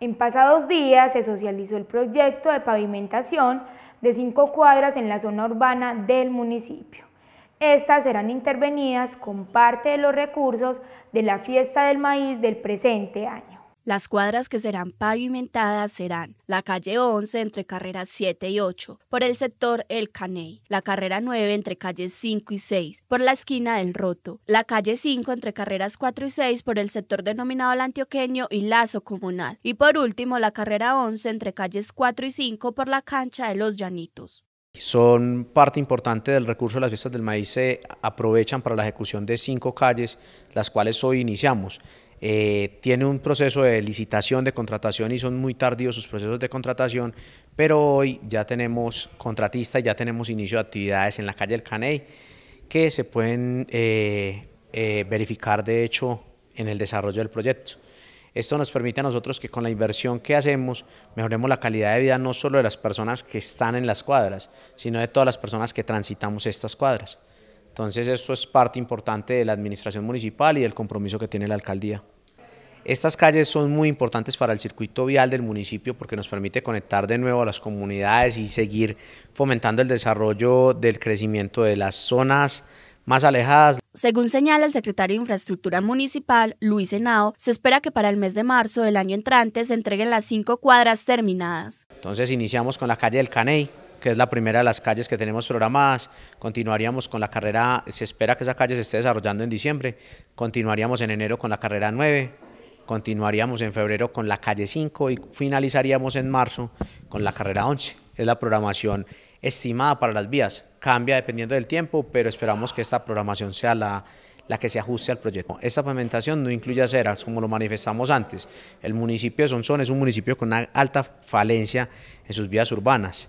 En pasados días se socializó el proyecto de pavimentación de cinco cuadras en la zona urbana del municipio. Estas serán intervenidas con parte de los recursos de la fiesta del maíz del presente año. Las cuadras que serán pavimentadas serán la calle 11 entre carreras 7 y 8, por el sector El Caney, la carrera 9 entre calles 5 y 6, por la esquina del Roto, la calle 5 entre carreras 4 y 6, por el sector denominado El Antioqueño y Lazo Comunal, y por último la carrera 11 entre calles 4 y 5 por la cancha de Los Llanitos. Son parte importante del recurso de las fiestas del maíz, se aprovechan para la ejecución de cinco calles, las cuales hoy iniciamos. Eh, tiene un proceso de licitación, de contratación y son muy tardíos sus procesos de contratación, pero hoy ya tenemos contratistas, ya tenemos inicio de actividades en la calle del Caney que se pueden eh, eh, verificar de hecho en el desarrollo del proyecto. Esto nos permite a nosotros que con la inversión que hacemos mejoremos la calidad de vida no solo de las personas que están en las cuadras, sino de todas las personas que transitamos estas cuadras. Entonces eso es parte importante de la administración municipal y del compromiso que tiene la alcaldía. Estas calles son muy importantes para el circuito vial del municipio porque nos permite conectar de nuevo a las comunidades y seguir fomentando el desarrollo del crecimiento de las zonas más alejadas. Según señala el secretario de Infraestructura Municipal, Luis Henao, se espera que para el mes de marzo del año entrante se entreguen las cinco cuadras terminadas. Entonces iniciamos con la calle del Caney, que es la primera de las calles que tenemos programadas. Continuaríamos con la carrera, se espera que esa calle se esté desarrollando en diciembre. Continuaríamos en enero con la carrera 9, continuaríamos en febrero con la calle 5 y finalizaríamos en marzo con la carrera 11. Es la programación estimada para las vías. Cambia dependiendo del tiempo, pero esperamos que esta programación sea la la que se ajuste al proyecto. Esta pavimentación no incluye aceras, como lo manifestamos antes. El municipio de Sonzón es un municipio con una alta falencia en sus vías urbanas.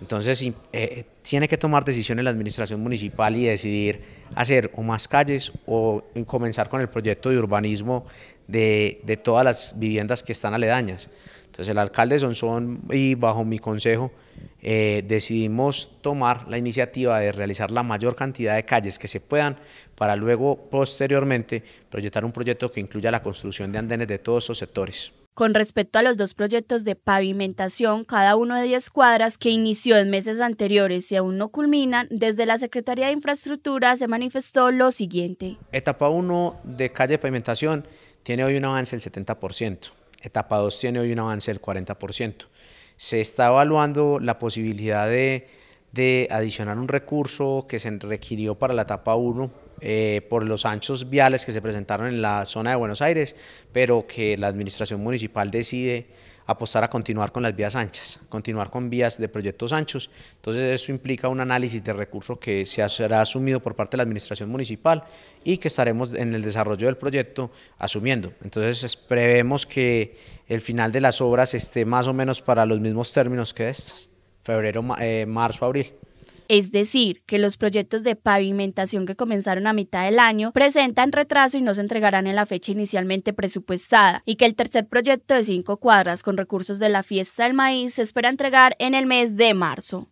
Entonces, eh, eh, tiene que tomar decisiones la administración municipal y decidir hacer o más calles o comenzar con el proyecto de urbanismo de, todas las viviendas que están aledañas. Entonces, el alcalde Sonsón y bajo mi consejo eh, decidimos tomar la iniciativa de realizar la mayor cantidad de calles que se puedan para luego, posteriormente, proyectar un proyecto que incluya la construcción de andenes de todos esos sectores. Con respecto a los dos proyectos de pavimentación, cada uno de 10 cuadras que inició en meses anteriores y aún no culminan, desde la Secretaría de Infraestructura se manifestó lo siguiente. Etapa 1 de calle de pavimentación tiene hoy un avance del 70%, etapa 2 tiene hoy un avance del 40%. Se está evaluando la posibilidad de de adicionar un recurso que se requirió para la etapa 1 eh, por los anchos viales que se presentaron en la zona de Buenos Aires, pero que la administración municipal decide apostar a continuar con las vías anchas, continuar con vías de proyectos anchos. Entonces eso implica un análisis de recurso que se será asumido por parte de la administración municipal y que estaremos en el desarrollo del proyecto asumiendo. Entonces prevemos que el final de las obras esté más o menos para los mismos términos que estas febrero, eh, marzo, abril. Es decir, que los proyectos de pavimentación que comenzaron a mitad del año presentan retraso y no se entregarán en la fecha inicialmente presupuestada, y que el tercer proyecto de cinco cuadras con recursos de la fiesta del maíz se espera entregar en el mes de marzo.